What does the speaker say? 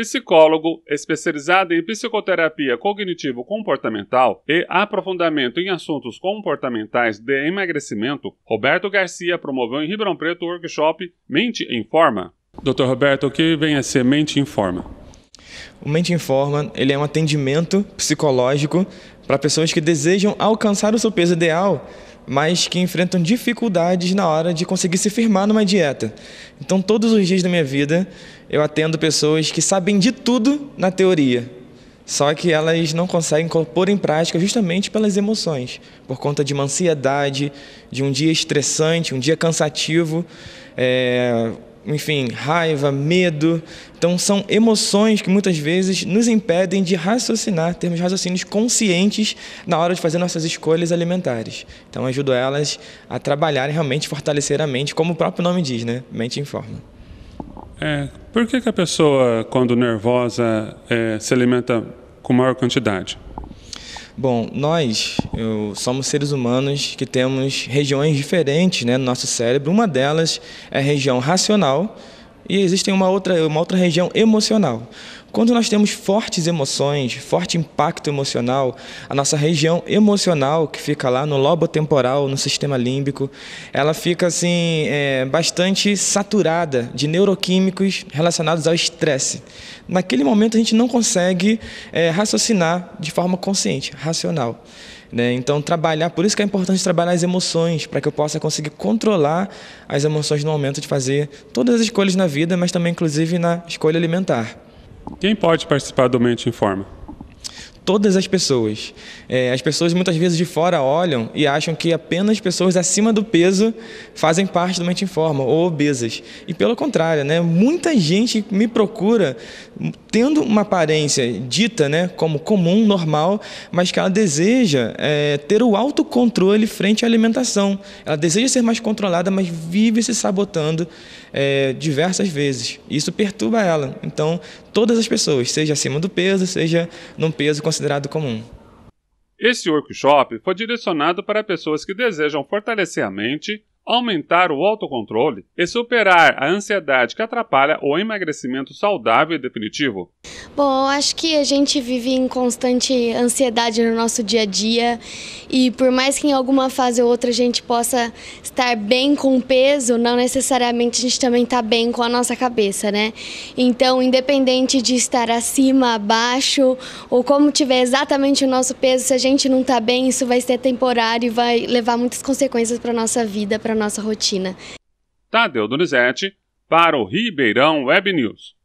Psicólogo especializado em psicoterapia cognitivo-comportamental e aprofundamento em assuntos comportamentais de emagrecimento, Roberto Garcia promoveu em Ribeirão Preto o workshop Mente em Forma. Dr. Roberto, o que vem a ser Mente em Forma? O Mente em Forma ele é um atendimento psicológico para pessoas que desejam alcançar o seu peso ideal mas que enfrentam dificuldades na hora de conseguir se firmar numa dieta. Então, todos os dias da minha vida, eu atendo pessoas que sabem de tudo na teoria, só que elas não conseguem pôr em prática justamente pelas emoções, por conta de uma ansiedade, de um dia estressante, um dia cansativo. É enfim, raiva, medo. Então, são emoções que muitas vezes nos impedem de raciocinar, termos raciocínios conscientes na hora de fazer nossas escolhas alimentares. Então, ajudo elas a trabalharem realmente, fortalecer a mente, como o próprio nome diz, né? Mente em forma. É, por que, que a pessoa, quando nervosa, é, se alimenta com maior quantidade? Bom, nós eu, somos seres humanos que temos regiões diferentes né, no nosso cérebro. Uma delas é a região racional, e existe uma outra, uma outra região emocional. Quando nós temos fortes emoções, forte impacto emocional, a nossa região emocional, que fica lá no lobo temporal, no sistema límbico, ela fica assim é, bastante saturada de neuroquímicos relacionados ao estresse. Naquele momento a gente não consegue é, raciocinar de forma consciente, racional. Né? Então, trabalhar, por isso que é importante trabalhar as emoções, para que eu possa conseguir controlar as emoções no momento de fazer todas as escolhas na vida, mas também, inclusive, na escolha alimentar. Quem pode participar do Mente em Forma? todas as pessoas. É, as pessoas muitas vezes de fora olham e acham que apenas pessoas acima do peso fazem parte do Mente forma ou obesas. E pelo contrário, né? muita gente me procura tendo uma aparência dita né, como comum, normal, mas que ela deseja é, ter o autocontrole frente à alimentação. Ela deseja ser mais controlada, mas vive se sabotando é, diversas vezes. Isso perturba ela. Então, todas as pessoas, seja acima do peso, seja num peso considerado comum. Esse workshop foi direcionado para pessoas que desejam fortalecer a mente, aumentar o autocontrole e superar a ansiedade que atrapalha o emagrecimento saudável e definitivo. Bom, acho que a gente vive em constante ansiedade no nosso dia a dia e por mais que em alguma fase ou outra a gente possa estar bem com o peso, não necessariamente a gente também está bem com a nossa cabeça, né? Então, independente de estar acima, abaixo ou como tiver exatamente o nosso peso, se a gente não está bem, isso vai ser temporário e vai levar muitas consequências para nossa vida, para nossa rotina. Tadeu Donizete para o Ribeirão Web News.